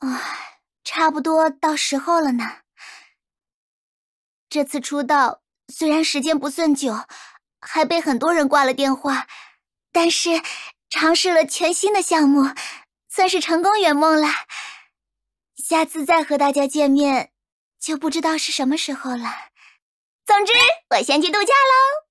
唉，差不多到时候了呢。这次出道虽然时间不算久，还被很多人挂了电话，但是尝试了全新的项目，算是成功圆梦了。下次再和大家见面，就不知道是什么时候了。总之，我先去度假喽。